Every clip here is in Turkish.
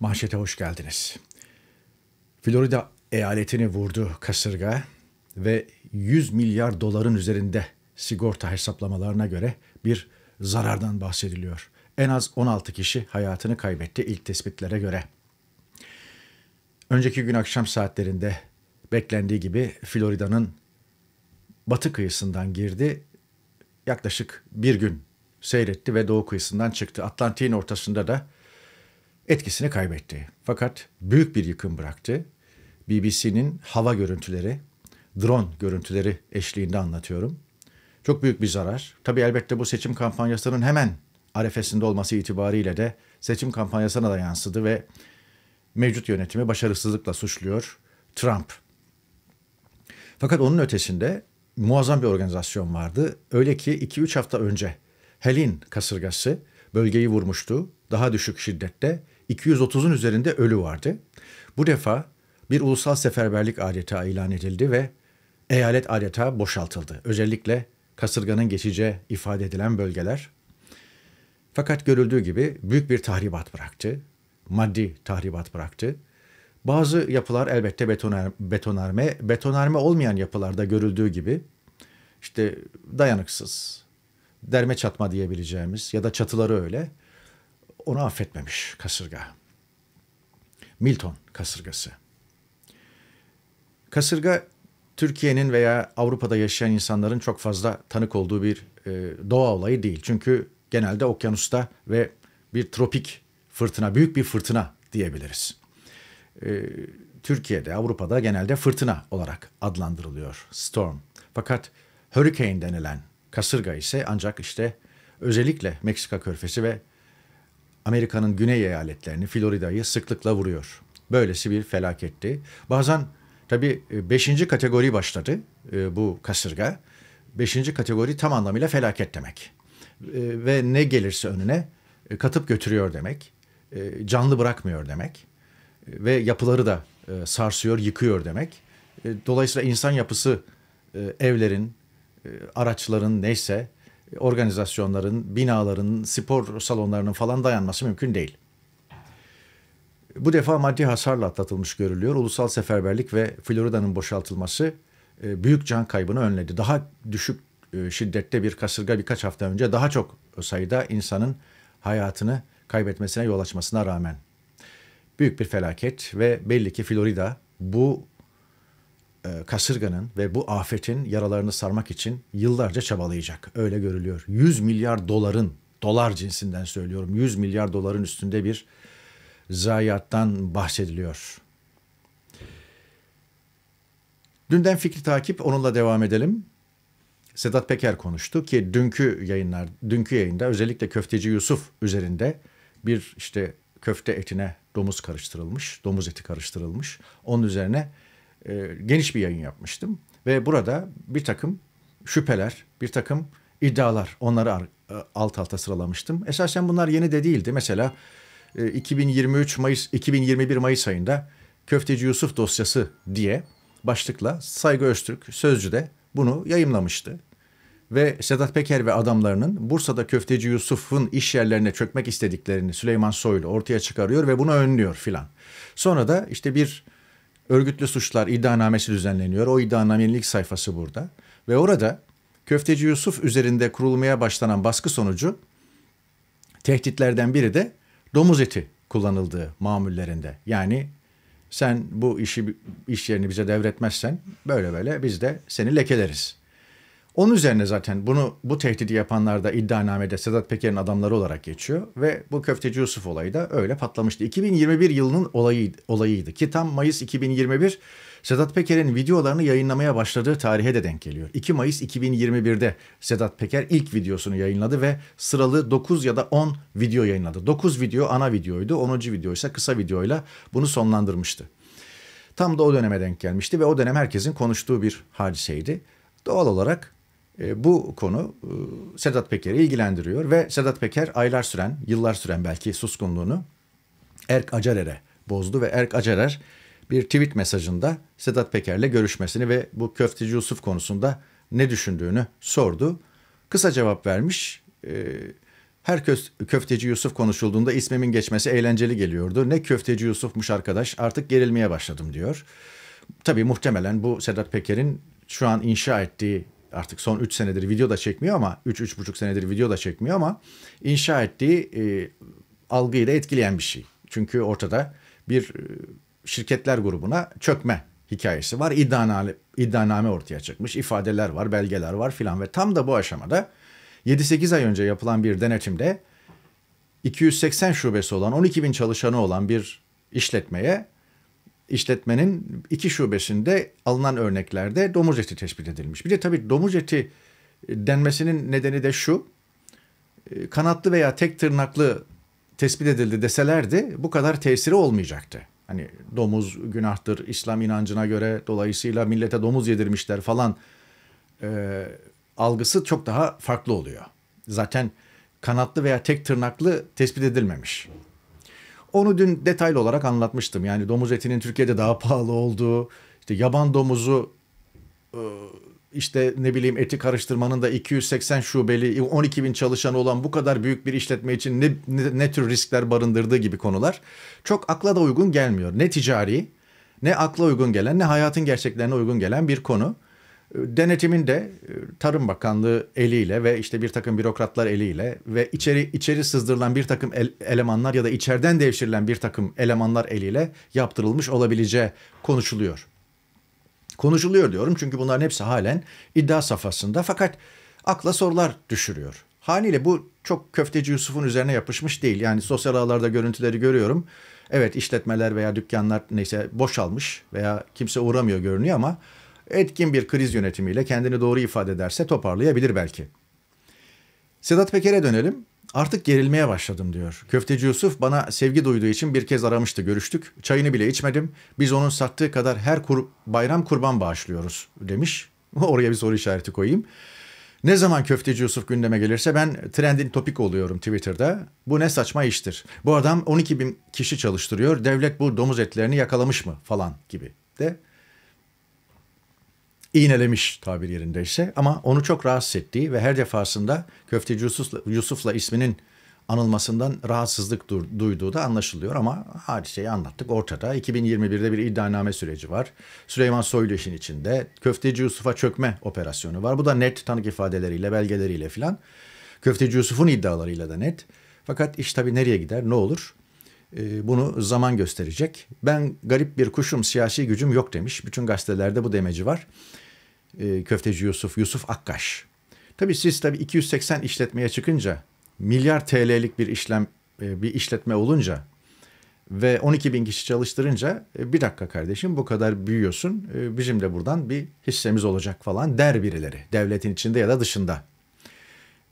Manşete hoş geldiniz. Florida eyaletini vurdu kasırga ve 100 milyar doların üzerinde sigorta hesaplamalarına göre bir zarardan bahsediliyor. En az 16 kişi hayatını kaybetti ilk tespitlere göre. Önceki gün akşam saatlerinde beklendiği gibi Florida'nın batı kıyısından girdi. Yaklaşık bir gün seyretti ve doğu kıyısından çıktı. Atlantik'in ortasında da etkisini kaybetti. Fakat büyük bir yıkım bıraktı. BBC'nin hava görüntüleri, drone görüntüleri eşliğinde anlatıyorum. Çok büyük bir zarar. Tabii elbette bu seçim kampanyasının hemen arefesinde olması itibariyle de seçim kampanyasına da yansıdı ve mevcut yönetimi başarısızlıkla suçluyor Trump. Fakat onun ötesinde muazzam bir organizasyon vardı. Öyle ki 2-3 hafta önce Helin kasırgası bölgeyi vurmuştu. Daha düşük şiddette 230'un üzerinde ölü vardı. Bu defa bir ulusal seferberlik adeta ilan edildi ve eyalet adeta boşaltıldı. Özellikle kasırganın geçici ifade edilen bölgeler. Fakat görüldüğü gibi büyük bir tahribat bıraktı. Maddi tahribat bıraktı. Bazı yapılar elbette betonarme, betonarme olmayan yapılarda görüldüğü gibi işte dayanıksız, derme çatma diyebileceğimiz ya da çatıları öyle onu affetmemiş kasırga. Milton kasırgası. Kasırga Türkiye'nin veya Avrupa'da yaşayan insanların çok fazla tanık olduğu bir e, doğa olayı değil. Çünkü genelde okyanusta ve bir tropik fırtına, büyük bir fırtına diyebiliriz. E, Türkiye'de, Avrupa'da genelde fırtına olarak adlandırılıyor storm. Fakat hurricane denilen kasırga ise ancak işte özellikle Meksika körfezi ve Amerika'nın güney eyaletlerini, Florida'yı sıklıkla vuruyor. Böylesi bir felaketti. Bazen tabii e, beşinci kategori başladı e, bu kasırga. Beşinci kategori tam anlamıyla felaket demek. E, ve ne gelirse önüne katıp götürüyor demek. Canlı bırakmıyor demek. Ve yapıları da sarsıyor, yıkıyor demek. Dolayısıyla insan yapısı evlerin, araçların neyse organizasyonların, binaların, spor salonlarının falan dayanması mümkün değil. Bu defa maddi hasarla atlatılmış görülüyor. Ulusal seferberlik ve Florida'nın boşaltılması e, büyük can kaybını önledi. Daha düşük e, şiddette bir kasırga birkaç hafta önce daha çok sayıda insanın hayatını kaybetmesine yol açmasına rağmen. Büyük bir felaket ve belli ki Florida bu e, kasırganın ve bu afetin yaralarını sarmak için yıllarca çabalayacak. Öyle görülüyor. 100 milyar doların, dolar cinsinden söylüyorum, 100 milyar doların üstünde bir zayiattan bahsediliyor. Dünden fikri takip onunla devam edelim. Sedat Peker konuştu ki dünkü yayınlar, dünkü yayında özellikle köfteci Yusuf üzerinde bir işte köfte etine domuz karıştırılmış, domuz eti karıştırılmış. Onun üzerine e, geniş bir yayın yapmıştım. Ve burada bir takım şüpheler, bir takım iddialar onları e, alt alta sıralamıştım. Esasen bunlar yeni de değildi. Mesela 2023 e, Mayıs 2021 Mayıs ayında Köfteci Yusuf dosyası diye başlıkla Saygı Öztürk Sözcü'de bunu yayımlamıştı. Ve Sedat Peker ve adamlarının Bursa'da Köfteci Yusuf'un iş yerlerine çökmek istediklerini Süleyman Soylu ortaya çıkarıyor ve bunu önlüyor filan. Sonra da işte bir örgütlü suçlar iddianamesi düzenleniyor. O iddianamenin ilk sayfası burada. Ve orada Köfteci Yusuf üzerinde kurulmaya başlanan baskı sonucu tehditlerden biri de domuz eti kullanıldığı mamullerinde. Yani sen bu işi iş yerini bize devretmezsen böyle böyle biz de seni lekeleriz onun üzerine zaten bunu bu tehdidi yapanlar da iddianamede Sedat Peker'in adamları olarak geçiyor ve bu köfteci Yusuf olayı da öyle patlamıştı. 2021 yılının olayıydı, olayıydı ki tam Mayıs 2021 Sedat Peker'in videolarını yayınlamaya başladığı tarihe de denk geliyor. 2 Mayıs 2021'de Sedat Peker ilk videosunu yayınladı ve sıralı 9 ya da 10 video yayınladı. 9 video ana videoydu, 10. video ise kısa videoyla bunu sonlandırmıştı. Tam da o döneme denk gelmişti ve o dönem herkesin konuştuğu bir hadiseydi. Doğal olarak ee, bu konu e, Sedat Peker'i ilgilendiriyor ve Sedat Peker aylar süren, yıllar süren belki suskunluğunu Erk Acarer'e bozdu ve Erk Acarer bir tweet mesajında Sedat Peker'le görüşmesini ve bu köfteci Yusuf konusunda ne düşündüğünü sordu. Kısa cevap vermiş. E, her köfteci Yusuf konuşulduğunda ismimin geçmesi eğlenceli geliyordu. Ne köfteci Yusuf'muş arkadaş artık gerilmeye başladım diyor. Tabii muhtemelen bu Sedat Peker'in şu an inşa ettiği artık son 3 senedir video da çekmiyor ama 3-3,5 senedir video da çekmiyor ama inşa ettiği e, algıyı da etkileyen bir şey. Çünkü ortada bir e, şirketler grubuna çökme hikayesi var. İddianame, iddianame ortaya çıkmış. ifadeler var, belgeler var filan ve tam da bu aşamada 7-8 ay önce yapılan bir denetimde 280 şubesi olan 12 bin çalışanı olan bir işletmeye işletmenin iki şubesinde alınan örneklerde domuz eti tespit edilmiş. Bir de tabii domuz eti denmesinin nedeni de şu. E, kanatlı veya tek tırnaklı tespit edildi deselerdi bu kadar tesiri olmayacaktı. Hani domuz günahtır İslam inancına göre dolayısıyla millete domuz yedirmişler falan e, algısı çok daha farklı oluyor. Zaten kanatlı veya tek tırnaklı tespit edilmemiş. Onu dün detaylı olarak anlatmıştım. Yani domuz etinin Türkiye'de daha pahalı olduğu, işte yaban domuzu e, işte ne bileyim eti karıştırmanın da 280 şubeli 12 bin çalışanı olan bu kadar büyük bir işletme için ne, ne, ne tür riskler barındırdığı gibi konular çok akla da uygun gelmiyor. Ne ticari ne akla uygun gelen ne hayatın gerçeklerine uygun gelen bir konu denetimin de e, Tarım Bakanlığı eliyle ve işte bir takım bürokratlar eliyle ve içeri içeri sızdırılan bir takım elemanlar ya da içeriden devşirilen bir takım elemanlar eliyle yaptırılmış olabileceği konuşuluyor. Konuşuluyor diyorum çünkü bunların hepsi halen iddia safhasında fakat akla sorular düşürüyor. Haliyle bu çok köfteci Yusuf'un üzerine yapışmış değil. Yani sosyal ağlarda görüntüleri görüyorum. Evet işletmeler veya dükkanlar neyse boşalmış veya kimse uğramıyor görünüyor ama etkin bir kriz yönetimiyle kendini doğru ifade ederse toparlayabilir belki. Sedat Peker'e dönelim. Artık gerilmeye başladım diyor. Köfteci Yusuf bana sevgi duyduğu için bir kez aramıştı, görüştük. Çayını bile içmedim. Biz onun sattığı kadar her kur bayram kurban bağışlıyoruz demiş. Oraya bir soru işareti koyayım. Ne zaman Köfteci Yusuf gündeme gelirse ben trendin topik oluyorum Twitter'da. Bu ne saçma iştir. Bu adam 12 bin kişi çalıştırıyor. Devlet bu domuz etlerini yakalamış mı falan gibi de iğnelemiş tabir yerindeyse ama onu çok rahatsız ettiği ve her defasında Köfteci Yusuf'la, Yusuf'la isminin anılmasından rahatsızlık duyduğu da anlaşılıyor ama hadiseyi anlattık ortada. 2021'de bir iddianame süreci var. Süleyman Soylu işin içinde. Köfteci Yusuf'a çökme operasyonu var. Bu da net tanık ifadeleriyle, belgeleriyle filan. Köfteci Yusuf'un iddialarıyla da net. Fakat iş tabii nereye gider, ne olur? Ee, bunu zaman gösterecek. Ben garip bir kuşum, siyasi gücüm yok demiş. Bütün gazetelerde bu demeci var. E, köfteci Yusuf, Yusuf Akkaş. Tabii siz tabii 280 işletmeye çıkınca milyar TL'lik bir işlem e, bir işletme olunca ve 12 bin kişi çalıştırınca e, bir dakika kardeşim bu kadar büyüyorsun e, bizim de buradan bir hissemiz olacak falan der birileri devletin içinde ya da dışında.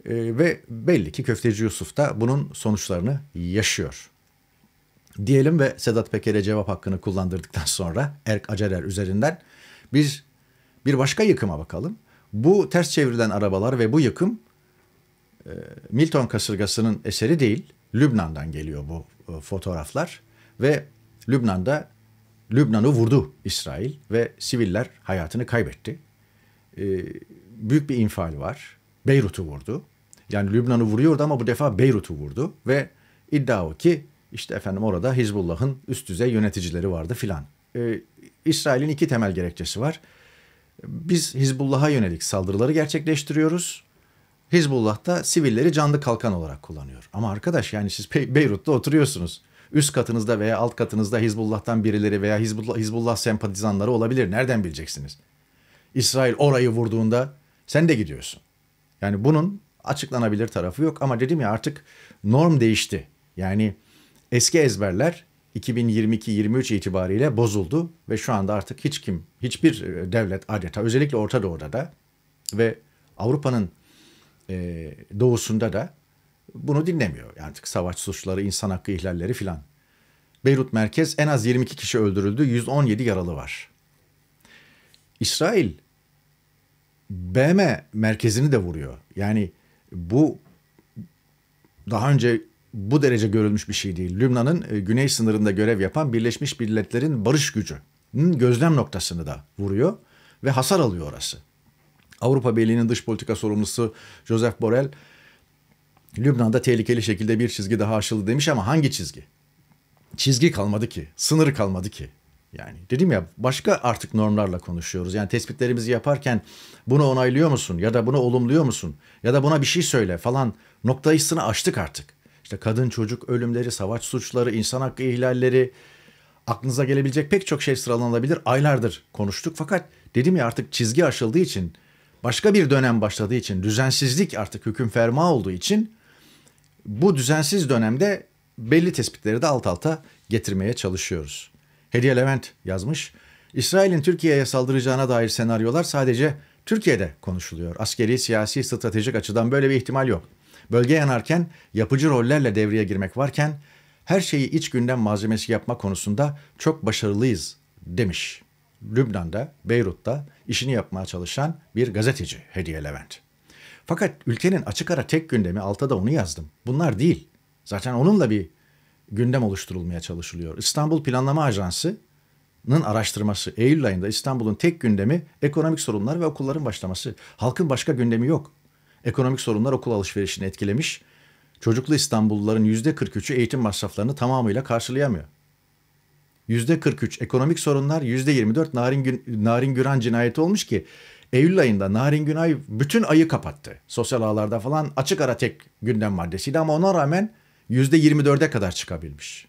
ve belli ki Köfteci Yusuf da bunun sonuçlarını yaşıyor. Diyelim ve Sedat Peker'e cevap hakkını kullandırdıktan sonra Erk Acarer üzerinden bir bir başka yıkıma bakalım. Bu ters çevrilen arabalar ve bu yıkım e, Milton kasırgasının eseri değil. Lübnan'dan geliyor bu e, fotoğraflar ve Lübnan'da Lübnan'ı vurdu İsrail ve siviller hayatını kaybetti. E, büyük bir infial var. Beyrut'u vurdu. Yani Lübnan'ı vuruyordu ama bu defa Beyrut'u vurdu ve iddia o ki işte efendim orada Hizbullah'ın üst düzey yöneticileri vardı filan. Ee, İsrail'in iki temel gerekçesi var. Biz Hizbullah'a yönelik saldırıları gerçekleştiriyoruz. Hizbullah da sivilleri canlı kalkan olarak kullanıyor. Ama arkadaş yani siz Beyrut'ta oturuyorsunuz. Üst katınızda veya alt katınızda Hizbullah'tan birileri veya Hizbullah, Hizbullah sempatizanları olabilir. Nereden bileceksiniz? İsrail orayı vurduğunda sen de gidiyorsun. Yani bunun açıklanabilir tarafı yok ama dedim ya artık norm değişti. Yani eski ezberler 2022-23 itibariyle bozuldu ve şu anda artık hiç kim, hiçbir e, devlet adeta özellikle Orta Doğu'da da ve Avrupa'nın e, doğusunda da bunu dinlemiyor. Yani Artık savaş suçları, insan hakkı ihlalleri filan. Beyrut merkez en az 22 kişi öldürüldü, 117 yaralı var. İsrail BM merkezini de vuruyor. Yani bu daha önce bu derece görülmüş bir şey değil. Lübnan'ın e, güney sınırında görev yapan Birleşmiş Milletler'in barış gücünün gözlem noktasını da vuruyor ve hasar alıyor orası. Avrupa Birliği'nin dış politika sorumlusu Joseph Borrell Lübnan'da tehlikeli şekilde bir çizgi daha aşıldı demiş ama hangi çizgi? Çizgi kalmadı ki, sınır kalmadı ki. Yani dedim ya başka artık normlarla konuşuyoruz. Yani tespitlerimizi yaparken bunu onaylıyor musun ya da bunu olumluyor musun ya da buna bir şey söyle falan noktasını açtık artık işte kadın çocuk ölümleri, savaş suçları, insan hakkı ihlalleri, aklınıza gelebilecek pek çok şey sıralanabilir. Aylardır konuştuk fakat dedim ya artık çizgi aşıldığı için, başka bir dönem başladığı için, düzensizlik artık hüküm ferma olduğu için bu düzensiz dönemde belli tespitleri de alt alta getirmeye çalışıyoruz. Hediye Levent yazmış. İsrail'in Türkiye'ye saldıracağına dair senaryolar sadece Türkiye'de konuşuluyor. Askeri, siyasi, stratejik açıdan böyle bir ihtimal yok. Bölge yanarken yapıcı rollerle devreye girmek varken her şeyi iç gündem malzemesi yapma konusunda çok başarılıyız demiş. Lübnan'da, Beyrut'ta işini yapmaya çalışan bir gazeteci Hediye Levent. Fakat ülkenin açık ara tek gündemi altta da onu yazdım. Bunlar değil. Zaten onunla bir gündem oluşturulmaya çalışılıyor. İstanbul Planlama Ajansı'nın araştırması Eylül ayında İstanbul'un tek gündemi ekonomik sorunlar ve okulların başlaması. Halkın başka gündemi yok. Ekonomik sorunlar okul alışverişini etkilemiş. Çocuklu İstanbulluların %43'ü eğitim masraflarını tamamıyla karşılayamıyor. %43 ekonomik sorunlar, %24 Narin, Narin Güran cinayeti olmuş ki Eylül ayında Narin Günay bütün ayı kapattı. Sosyal ağlarda falan açık ara tek gündem maddesiydi ama ona rağmen %24'e kadar çıkabilmiş.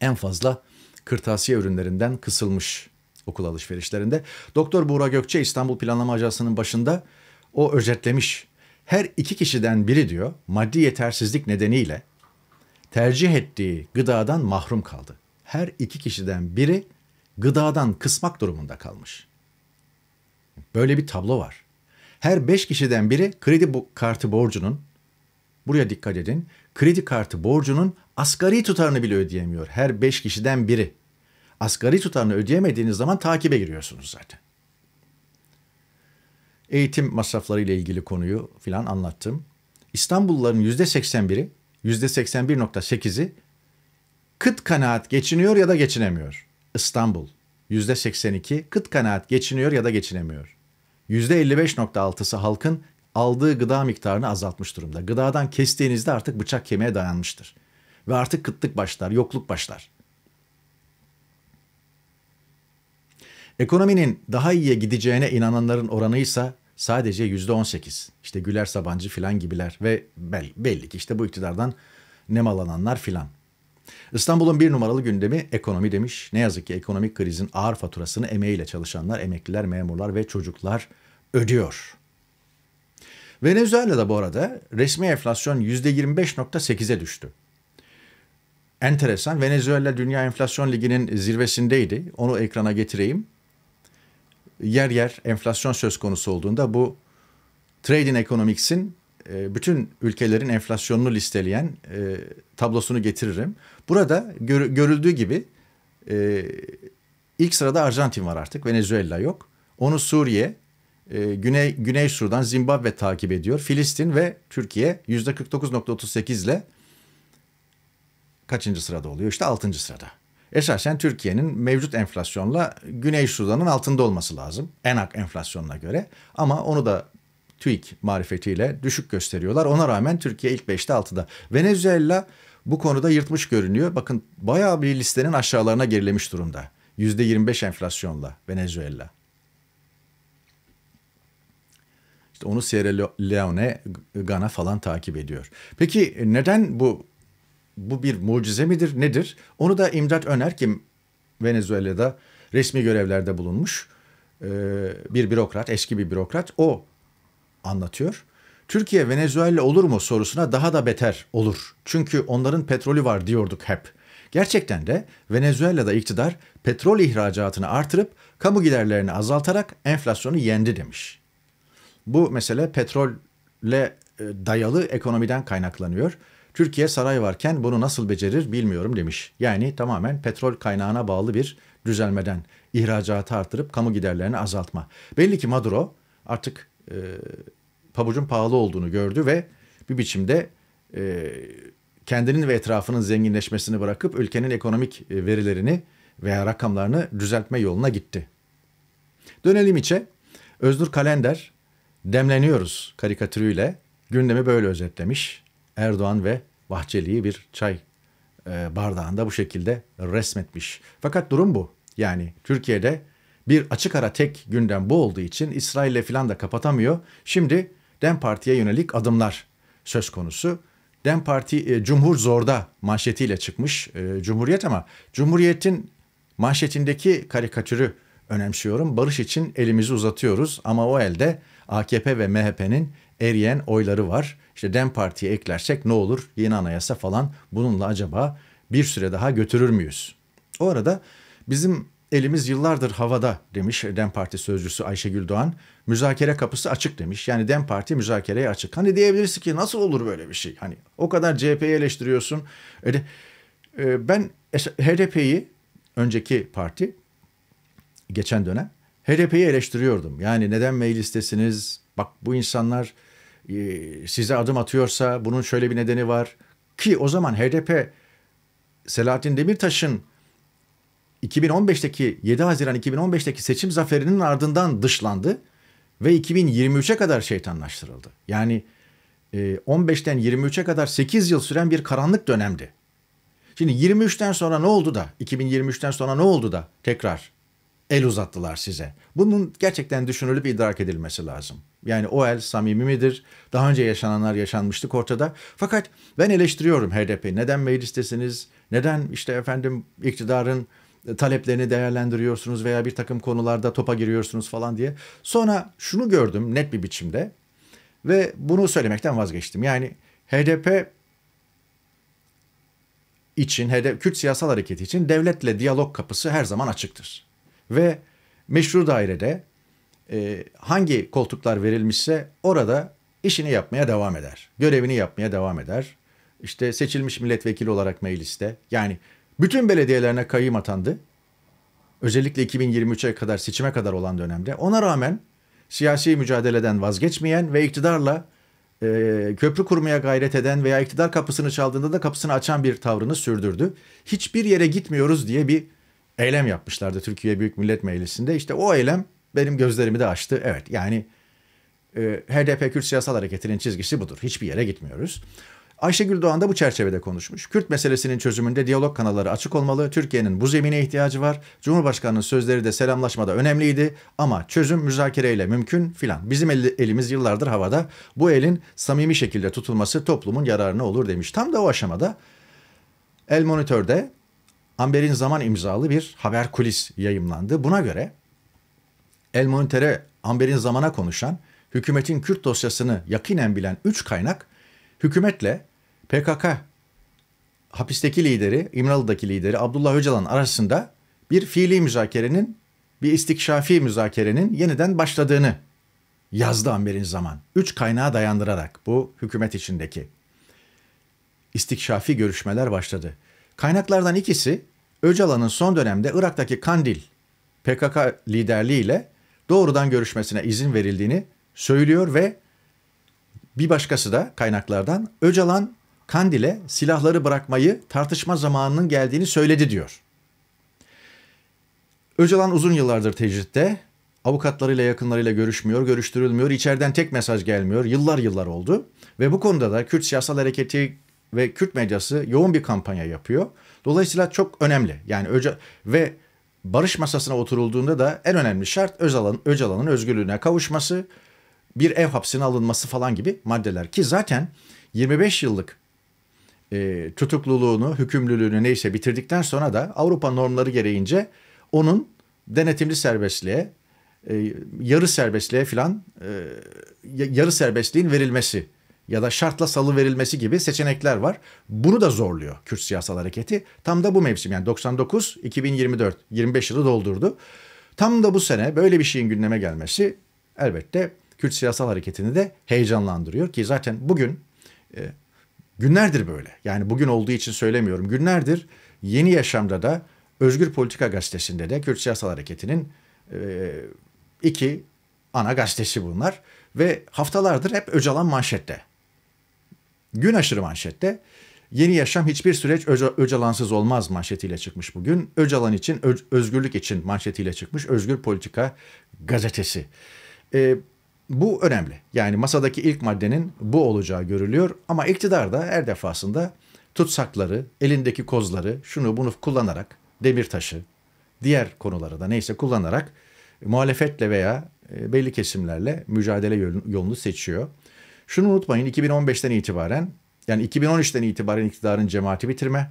En fazla kırtasiye ürünlerinden kısılmış okul alışverişlerinde. Doktor Buğra Gökçe İstanbul Planlama Ajansı'nın başında o özetlemiş. Her iki kişiden biri diyor maddi yetersizlik nedeniyle tercih ettiği gıdadan mahrum kaldı. Her iki kişiden biri gıdadan kısmak durumunda kalmış. Böyle bir tablo var. Her beş kişiden biri kredi kartı borcunun, buraya dikkat edin, kredi kartı borcunun asgari tutarını bile ödeyemiyor. Her beş kişiden biri. Asgari tutarını ödeyemediğiniz zaman takibe giriyorsunuz zaten eğitim masrafları ile ilgili konuyu filan anlattım. İstanbulluların yüzde 81'i, yüzde 81.8'i kıt kanaat geçiniyor ya da geçinemiyor. İstanbul yüzde 82 kıt kanaat geçiniyor ya da geçinemiyor. Yüzde 55.6'sı halkın aldığı gıda miktarını azaltmış durumda. Gıdadan kestiğinizde artık bıçak kemiğe dayanmıştır. Ve artık kıtlık başlar, yokluk başlar. Ekonominin daha iyiye gideceğine inananların oranı ise sadece yüzde on sekiz, İşte Güler Sabancı filan gibiler ve belli, belli ki işte bu iktidardan nemalananlar filan. İstanbul'un bir numaralı gündemi ekonomi demiş. Ne yazık ki ekonomik krizin ağır faturasını emeğiyle çalışanlar, emekliler, memurlar ve çocuklar ödüyor. Venezuela'da bu arada resmi enflasyon %25.8'e düştü. Enteresan. Venezuela Dünya Enflasyon Ligi'nin zirvesindeydi. Onu ekrana getireyim yer yer enflasyon söz konusu olduğunda bu Trading Economics'in e, bütün ülkelerin enflasyonunu listeleyen e, tablosunu getiririm. Burada görüldüğü gibi e, ilk sırada Arjantin var artık, Venezuela yok. Onu Suriye, Güney, Güney Sur'dan Zimbabwe takip ediyor. Filistin ve Türkiye %49.38 ile kaçıncı sırada oluyor? İşte altıncı sırada esasen Türkiye'nin mevcut enflasyonla Güney Sudan'ın altında olması lazım. Enak enflasyonuna göre ama onu da TÜİK marifetiyle düşük gösteriyorlar. Ona rağmen Türkiye ilk 5'te 6'da. Venezuela bu konuda yırtmış görünüyor. Bakın bayağı bir listenin aşağılarına gerilemiş durumda. %25 enflasyonla Venezuela. İşte onu Sierra Leone, Gana falan takip ediyor. Peki neden bu bu bir mucize midir nedir? Onu da İmdat Öner ki Venezuela'da resmi görevlerde bulunmuş e, bir bürokrat, eski bir bürokrat o anlatıyor. Türkiye Venezuela olur mu sorusuna daha da beter olur. Çünkü onların petrolü var diyorduk hep. Gerçekten de Venezuela'da iktidar petrol ihracatını artırıp kamu giderlerini azaltarak enflasyonu yendi demiş. Bu mesele petrolle e, dayalı ekonomiden kaynaklanıyor. Türkiye saray varken bunu nasıl becerir bilmiyorum demiş. Yani tamamen petrol kaynağına bağlı bir düzelmeden ihracatı artırıp kamu giderlerini azaltma. Belli ki Maduro artık e, pabucun pahalı olduğunu gördü ve bir biçimde e, kendinin ve etrafının zenginleşmesini bırakıp ülkenin ekonomik e, verilerini veya rakamlarını düzeltme yoluna gitti. Dönelim içe. Öznur Kalender demleniyoruz karikatürüyle gündemi böyle özetlemiş. Erdoğan ve Bahçeli'yi bir çay e, bardağında bu şekilde resmetmiş. Fakat durum bu. Yani Türkiye'de bir açık ara tek gündem bu olduğu için İsrail'le filan da kapatamıyor. Şimdi Dem Parti'ye yönelik adımlar söz konusu. Dem Parti e, Cumhur Zor'da manşetiyle çıkmış e, Cumhuriyet ama Cumhuriyet'in manşetindeki karikatürü önemsiyorum. Barış için elimizi uzatıyoruz ama o elde AKP ve MHP'nin eriyen oyları var. İşte Dem Parti'ye eklersek ne olur? Yeni anayasa falan bununla acaba bir süre daha götürür müyüz? O arada bizim elimiz yıllardır havada demiş Dem Parti sözcüsü Ayşegül Doğan. Müzakere kapısı açık demiş. Yani Dem Parti müzakereye açık. Hani diyebilirsin ki nasıl olur böyle bir şey? Hani o kadar CHP'yi eleştiriyorsun. E, ben HDP'yi önceki parti geçen dönem HDP'yi eleştiriyordum. Yani neden mail Bak bu insanlar ee, size adım atıyorsa bunun şöyle bir nedeni var. Ki o zaman HDP Selahattin Demirtaş'ın 2015'teki 7 Haziran 2015'teki seçim zaferinin ardından dışlandı ve 2023'e kadar şeytanlaştırıldı. Yani 15'ten e, 23'e kadar 8 yıl süren bir karanlık dönemdi. Şimdi 23'ten sonra ne oldu da 2023'ten sonra ne oldu da tekrar el uzattılar size. Bunun gerçekten düşünülüp idrak edilmesi lazım. Yani o el samimi midir? Daha önce yaşananlar yaşanmıştık ortada. Fakat ben eleştiriyorum HDP. Neden meclistesiniz? Neden işte efendim iktidarın e, taleplerini değerlendiriyorsunuz veya bir takım konularda topa giriyorsunuz falan diye. Sonra şunu gördüm net bir biçimde ve bunu söylemekten vazgeçtim. Yani HDP için, HDP, Kürt siyasal hareketi için devletle diyalog kapısı her zaman açıktır ve meşru dairede e, hangi koltuklar verilmişse orada işini yapmaya devam eder. Görevini yapmaya devam eder. İşte seçilmiş milletvekili olarak mecliste yani bütün belediyelerine kayyım atandı. Özellikle 2023'e kadar seçime kadar olan dönemde. Ona rağmen siyasi mücadeleden vazgeçmeyen ve iktidarla e, köprü kurmaya gayret eden veya iktidar kapısını çaldığında da kapısını açan bir tavrını sürdürdü. Hiçbir yere gitmiyoruz diye bir eylem yapmışlardı Türkiye Büyük Millet Meclisi'nde. İşte o eylem benim gözlerimi de açtı. Evet yani e, HDP Kürt Siyasal Hareketi'nin çizgisi budur. Hiçbir yere gitmiyoruz. Ayşegül Doğan da bu çerçevede konuşmuş. Kürt meselesinin çözümünde diyalog kanalları açık olmalı. Türkiye'nin bu zemine ihtiyacı var. Cumhurbaşkanının sözleri de selamlaşmada önemliydi. Ama çözüm müzakereyle mümkün filan. Bizim el, elimiz yıllardır havada. Bu elin samimi şekilde tutulması toplumun yararına olur demiş. Tam da o aşamada El Monitör'de Amber'in zaman imzalı bir haber kulis yayımlandı. Buna göre El Monter'e Amber'in zamana konuşan, hükümetin Kürt dosyasını yakinen bilen üç kaynak, hükümetle PKK hapisteki lideri, İmralı'daki lideri Abdullah Öcalan arasında bir fiili müzakerenin, bir istikşafi müzakerenin yeniden başladığını yazdı Amber'in zaman. Üç kaynağa dayandırarak bu hükümet içindeki istikşafi görüşmeler başladı. Kaynaklardan ikisi Öcalan'ın son dönemde Irak'taki Kandil PKK liderliğiyle doğrudan görüşmesine izin verildiğini söylüyor ve bir başkası da kaynaklardan Öcalan Kandil'e silahları bırakmayı tartışma zamanının geldiğini söyledi diyor. Öcalan uzun yıllardır tecritte. Avukatlarıyla yakınlarıyla görüşmüyor, görüştürülmüyor. içeriden tek mesaj gelmiyor. Yıllar yıllar oldu. Ve bu konuda da Kürt Siyasal Hareketi ve Kürt medyası yoğun bir kampanya yapıyor. Dolayısıyla çok önemli. Yani Öcal ve barış masasına oturulduğunda da en önemli şart Öcalan, Öcalan'ın özgürlüğüne kavuşması, bir ev hapsine alınması falan gibi maddeler ki zaten 25 yıllık e, tutukluluğunu, hükümlülüğünü neyse bitirdikten sonra da Avrupa normları gereğince onun denetimli serbestliğe, e, yarı serbestliğe filan e, yarı serbestliğin verilmesi ya da şartla salı verilmesi gibi seçenekler var. Bunu da zorluyor Kürt siyasal hareketi. Tam da bu mevsim yani 99 2024 25 yılı doldurdu. Tam da bu sene böyle bir şeyin gündeme gelmesi elbette Kürt siyasal hareketini de heyecanlandırıyor ki zaten bugün e, günlerdir böyle. Yani bugün olduğu için söylemiyorum. Günlerdir Yeni Yaşam'da da Özgür Politika gazetesinde de Kürt siyasal hareketinin e, iki ana gazetesi bunlar ve haftalardır hep Öcalan manşette. Gün aşırı manşette Yeni yaşam hiçbir süreç Öca, Öcalansız olmaz manşetiyle çıkmış bugün. Öcalan için, öz, özgürlük için manşetiyle çıkmış Özgür Politika gazetesi. E, bu önemli. Yani masadaki ilk maddenin bu olacağı görülüyor ama iktidar da her defasında tutsakları, elindeki kozları, şunu bunu kullanarak, demir taşı diğer konuları da neyse kullanarak muhalefetle veya e, belli kesimlerle mücadele yolunu seçiyor. Şunu unutmayın 2015'ten itibaren yani 2013'ten itibaren iktidarın cemaati bitirme,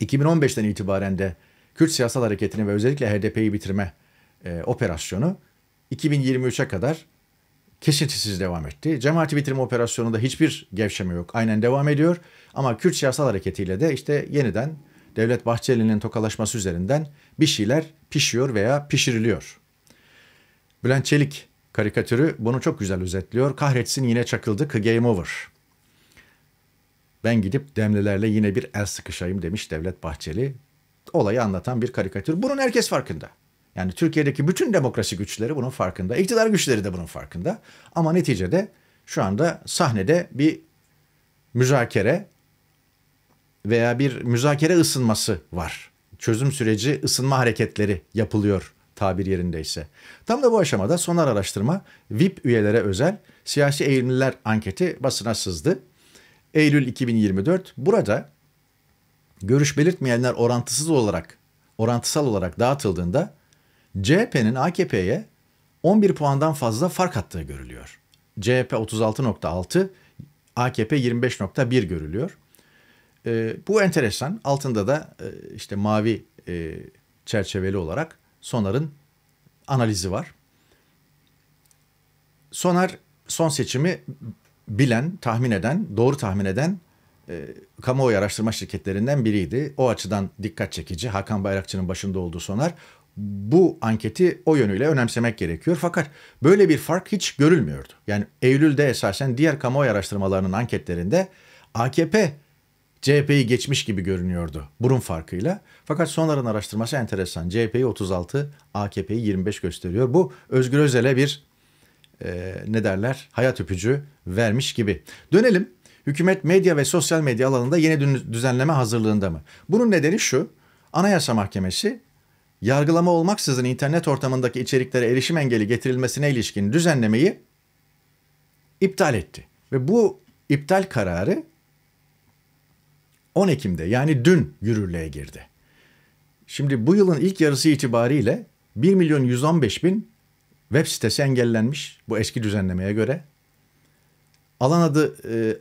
2015'ten itibaren de Kürt siyasal hareketini ve özellikle HDP'yi bitirme e, operasyonu 2023'e kadar kesintisiz devam etti. Cemaati bitirme operasyonunda hiçbir gevşeme yok. Aynen devam ediyor. Ama Kürt siyasal hareketiyle de işte yeniden Devlet Bahçeli'nin tokalaşması üzerinden bir şeyler pişiyor veya pişiriliyor. Bülent Çelik karikatürü bunu çok güzel özetliyor. Kahretsin yine çakıldık game over. Ben gidip demlilerle yine bir el sıkışayım demiş Devlet Bahçeli. Olayı anlatan bir karikatür. Bunun herkes farkında. Yani Türkiye'deki bütün demokrasi güçleri bunun farkında. İktidar güçleri de bunun farkında. Ama neticede şu anda sahnede bir müzakere veya bir müzakere ısınması var. Çözüm süreci ısınma hareketleri yapılıyor tabir yerindeyse. Tam da bu aşamada sonar araştırma VIP üyelere özel siyasi eğilimliler anketi basına sızdı. Eylül 2024 burada görüş belirtmeyenler orantısız olarak orantısal olarak dağıtıldığında CHP'nin AKP'ye 11 puandan fazla fark attığı görülüyor. CHP 36.6, AKP 25.1 görülüyor. E, bu enteresan. Altında da e, işte mavi e, çerçeveli olarak Sonar'ın analizi var. Sonar son seçimi bilen, tahmin eden, doğru tahmin eden e, kamuoyu araştırma şirketlerinden biriydi. O açıdan dikkat çekici. Hakan Bayrakçı'nın başında olduğu Sonar bu anketi o yönüyle önemsemek gerekiyor. Fakat böyle bir fark hiç görülmüyordu. Yani Eylül'de esasen diğer kamuoyu araştırmalarının anketlerinde AKP CHP'yi geçmiş gibi görünüyordu burun farkıyla. Fakat sonların araştırması enteresan. CHP'yi 36, AKP'yi 25 gösteriyor. Bu Özgür Özel'e bir e, ne derler hayat öpücü vermiş gibi. Dönelim hükümet medya ve sosyal medya alanında yeni düzenleme hazırlığında mı? Bunun nedeni şu Anayasa Mahkemesi yargılama olmaksızın internet ortamındaki içeriklere erişim engeli getirilmesine ilişkin düzenlemeyi iptal etti. Ve bu iptal kararı 10 Ekim'de yani dün yürürlüğe girdi. Şimdi bu yılın ilk yarısı itibariyle 1 milyon 115 bin web sitesi engellenmiş bu eski düzenlemeye göre. Alan adı e,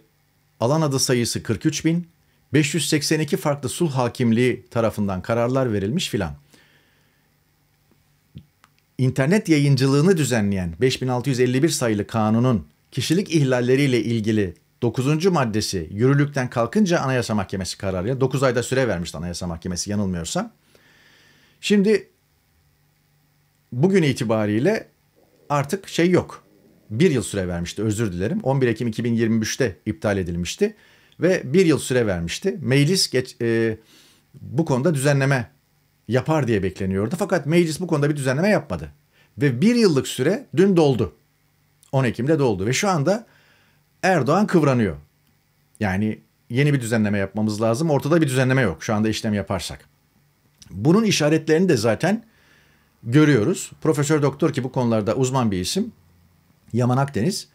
alan adı sayısı 43 bin, 582 farklı sulh hakimliği tarafından kararlar verilmiş filan. İnternet yayıncılığını düzenleyen 5651 sayılı kanunun kişilik ihlalleriyle ilgili 9. maddesi yürürlükten kalkınca Anayasa Mahkemesi kararıyla 9 ayda süre vermişti Anayasa Mahkemesi yanılmıyorsam. Şimdi bugün itibariyle artık şey yok. Bir yıl süre vermişti özür dilerim. 11 Ekim 2023'te iptal edilmişti ve bir yıl süre vermişti. Meclis geç, e, bu konuda düzenleme yapar diye bekleniyordu. Fakat meclis bu konuda bir düzenleme yapmadı. Ve bir yıllık süre dün doldu. 10 Ekim'de doldu ve şu anda Erdoğan kıvranıyor. Yani yeni bir düzenleme yapmamız lazım. Ortada bir düzenleme yok şu anda işlem yaparsak. Bunun işaretlerini de zaten görüyoruz. Profesör doktor ki bu konularda uzman bir isim Yaman Akdeniz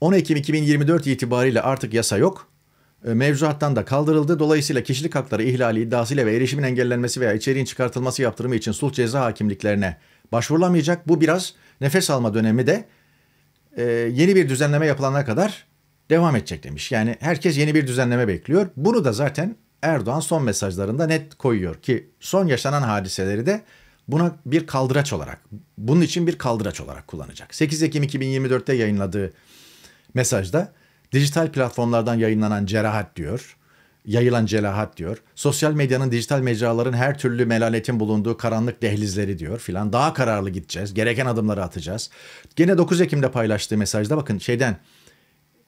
10 Ekim 2024 itibariyle artık yasa yok. E, mevzuattan da kaldırıldı. Dolayısıyla kişilik hakları ihlali iddiasıyla ve erişimin engellenmesi veya içeriğin çıkartılması yaptırımı için sulh ceza hakimliklerine başvurulamayacak. Bu biraz nefes alma dönemi de e, yeni bir düzenleme yapılana kadar devam edecek demiş. Yani herkes yeni bir düzenleme bekliyor. Bunu da zaten Erdoğan son mesajlarında net koyuyor ki son yaşanan hadiseleri de buna bir kaldıraç olarak, bunun için bir kaldıraç olarak kullanacak. 8 Ekim 2024'te yayınladığı mesajda dijital platformlardan yayınlanan cerahat diyor yayılan celahat diyor. Sosyal medyanın, dijital mecraların her türlü melaletin bulunduğu karanlık dehlizleri diyor filan. Daha kararlı gideceğiz. Gereken adımları atacağız. Gene 9 Ekim'de paylaştığı mesajda bakın şeyden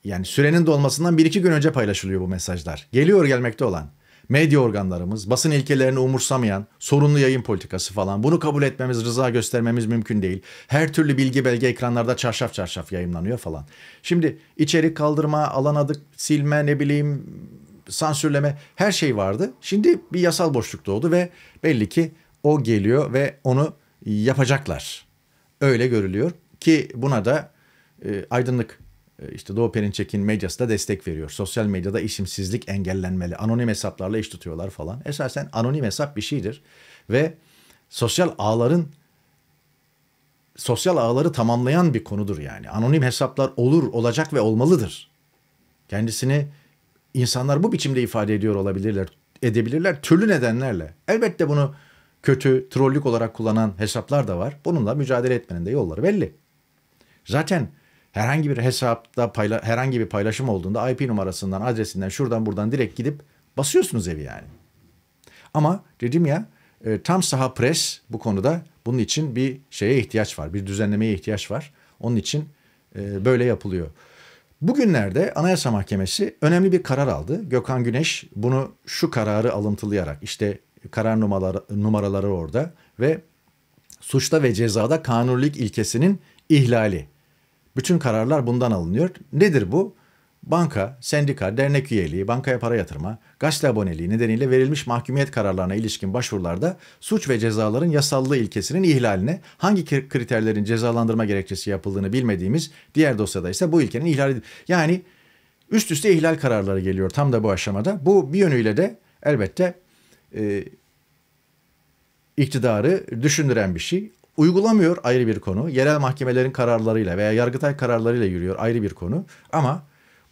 yani sürenin dolmasından 1-2 gün önce paylaşılıyor bu mesajlar. Geliyor gelmekte olan. Medya organlarımız, basın ilkelerini umursamayan, sorunlu yayın politikası falan bunu kabul etmemiz, rıza göstermemiz mümkün değil. Her türlü bilgi belge ekranlarda çarşaf çarşaf yayınlanıyor falan. Şimdi içerik kaldırma, alan adı silme ne bileyim sansürleme her şey vardı. Şimdi bir yasal boşluk doğdu ve belli ki o geliyor ve onu yapacaklar. Öyle görülüyor ki buna da e, aydınlık e, işte Doğu Perinçek'in medyası da destek veriyor. Sosyal medyada işimsizlik engellenmeli. Anonim hesaplarla iş tutuyorlar falan. Esasen anonim hesap bir şeydir. Ve sosyal ağların sosyal ağları tamamlayan bir konudur yani. Anonim hesaplar olur, olacak ve olmalıdır. Kendisini insanlar bu biçimde ifade ediyor olabilirler, edebilirler türlü nedenlerle. Elbette bunu kötü, trollük olarak kullanan hesaplar da var. Bununla mücadele etmenin de yolları belli. Zaten herhangi bir hesapta payla herhangi bir paylaşım olduğunda IP numarasından, adresinden, şuradan buradan direkt gidip basıyorsunuz evi yani. Ama dedim ya e, tam saha pres bu konuda bunun için bir şeye ihtiyaç var. Bir düzenlemeye ihtiyaç var. Onun için e, böyle yapılıyor. Bugünlerde Anayasa Mahkemesi önemli bir karar aldı. Gökhan Güneş bunu şu kararı alıntılayarak işte karar numaraları, numaraları orada ve suçta ve cezada kanunilik ilkesinin ihlali. Bütün kararlar bundan alınıyor. Nedir bu? banka, sendika, dernek üyeliği, bankaya para yatırma, gazete aboneliği nedeniyle verilmiş mahkumiyet kararlarına ilişkin başvurularda suç ve cezaların yasallığı ilkesinin ihlaline hangi kriterlerin cezalandırma gerekçesi yapıldığını bilmediğimiz diğer dosyada ise bu ilkenin ihlali yani üst üste ihlal kararları geliyor tam da bu aşamada. Bu bir yönüyle de elbette e, iktidarı düşündüren bir şey. Uygulamıyor ayrı bir konu. Yerel mahkemelerin kararlarıyla veya yargıtay kararlarıyla yürüyor ayrı bir konu. Ama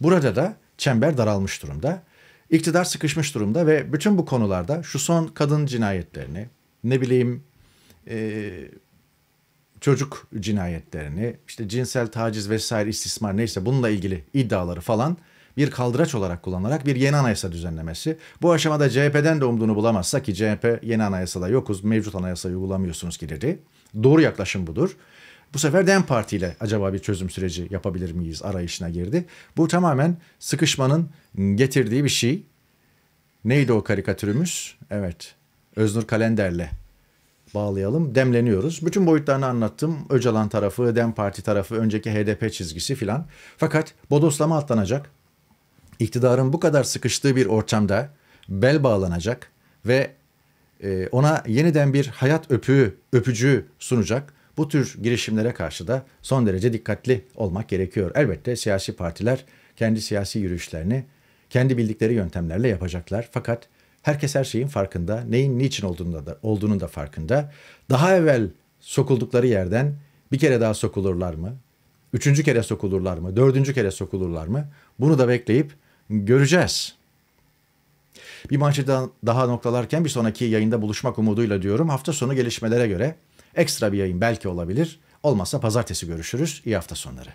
Burada da çember daralmış durumda. İktidar sıkışmış durumda ve bütün bu konularda şu son kadın cinayetlerini, ne bileyim e, çocuk cinayetlerini, işte cinsel taciz vesaire istismar neyse bununla ilgili iddiaları falan bir kaldıraç olarak kullanarak bir yeni anayasa düzenlemesi. Bu aşamada CHP'den de umduğunu bulamazsa ki CHP yeni anayasada yokuz, mevcut anayasayı uygulamıyorsunuz ki dedi. Doğru yaklaşım budur. Bu sefer DEM Parti ile acaba bir çözüm süreci yapabilir miyiz arayışına girdi. Bu tamamen sıkışmanın getirdiği bir şey. Neydi o karikatürümüz? Evet. Öznur Kalender'le bağlayalım. Demleniyoruz. Bütün boyutlarını anlattım. Öcalan tarafı, Dem Parti tarafı, önceki HDP çizgisi filan. Fakat bodoslama atlanacak. İktidarın bu kadar sıkıştığı bir ortamda bel bağlanacak ve e, ona yeniden bir hayat öpüğü, öpücüğü sunacak. Bu tür girişimlere karşı da son derece dikkatli olmak gerekiyor. Elbette siyasi partiler kendi siyasi yürüyüşlerini kendi bildikleri yöntemlerle yapacaklar. Fakat herkes her şeyin farkında, neyin niçin olduğunda da, olduğunun da farkında. Daha evvel sokuldukları yerden bir kere daha sokulurlar mı? Üçüncü kere sokulurlar mı? Dördüncü kere sokulurlar mı? Bunu da bekleyip göreceğiz. Bir manşeti daha noktalarken bir sonraki yayında buluşmak umuduyla diyorum. Hafta sonu gelişmelere göre Ekstra bir yayın belki olabilir. Olmazsa pazartesi görüşürüz. İyi hafta sonları.